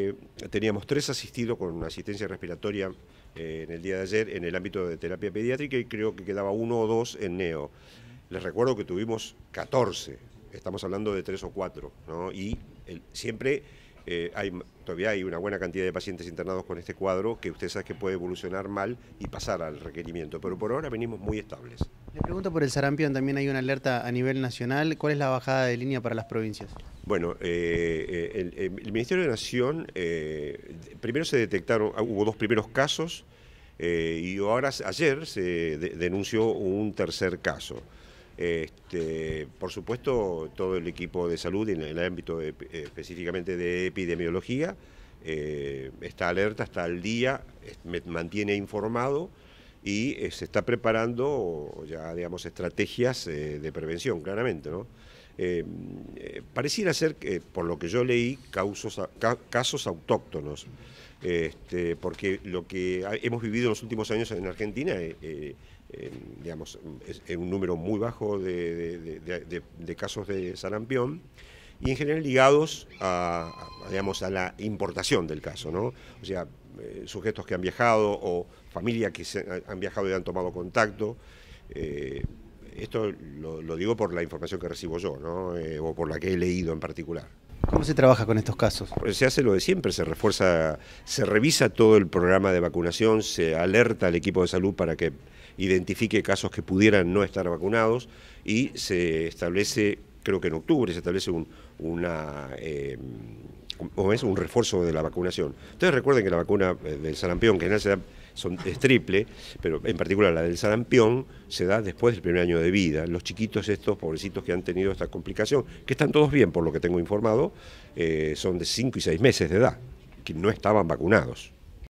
Eh, teníamos tres asistidos con asistencia respiratoria eh, en el día de ayer en el ámbito de terapia pediátrica y creo que quedaba uno o dos en neo. Les recuerdo que tuvimos 14, estamos hablando de tres o cuatro, ¿no? y siempre eh, todavía hay una buena cantidad de pacientes internados con este cuadro que usted sabe que puede evolucionar mal y pasar al requerimiento, pero por ahora venimos muy estables. Le pregunto por el sarampión, también hay una alerta a nivel nacional. ¿Cuál es la bajada de línea para las provincias? Bueno, eh, eh, el, Ministerio de Nación, primero se detectaron, ah, hubo dos primeros casos y ahora ayer se denunció un tercer caso. Este, por supuesto, todo el equipo de salud en el ámbito eh, específicamente de epidemiología eh, está alerta, está al día, me mantiene informado y eh, se está preparando ya, digamos, estrategias de prevención, claramente, ¿no? Eh, eh, pareciera ser por lo que yo leí, casos autóctonos, este, porque lo que hemos vivido en los últimos años en Argentina, eh, digamos, es, un número muy bajo de, casos de sarampión y en general ligados a, digamos, a la importación del caso, ¿no? O sea, sujetos que han viajado o familia que han viajado y han tomado contacto esto lo, digo por la información que recibo yo, ¿no? Eh, o por la que he leído en particular. ¿Cómo se trabaja con estos casos? Pues se hace lo de siempre, se refuerza, se revisa todo el programa de vacunación, se alerta al equipo de salud para que identifique casos que pudieran no estar vacunados y se establece, creo que en octubre, se establece un, una... Eh, es un refuerzo de la vacunación. Ustedes recuerden que la vacuna eh, del sarampión, que nace es triple, pero en particular la del sarampión se da después del primer año de vida. Los chiquitos estos, pobrecitos que han tenido esta complicación, que están todos bien por lo que tengo informado, eh, son de 5 y 6 meses de edad, que no estaban vacunados.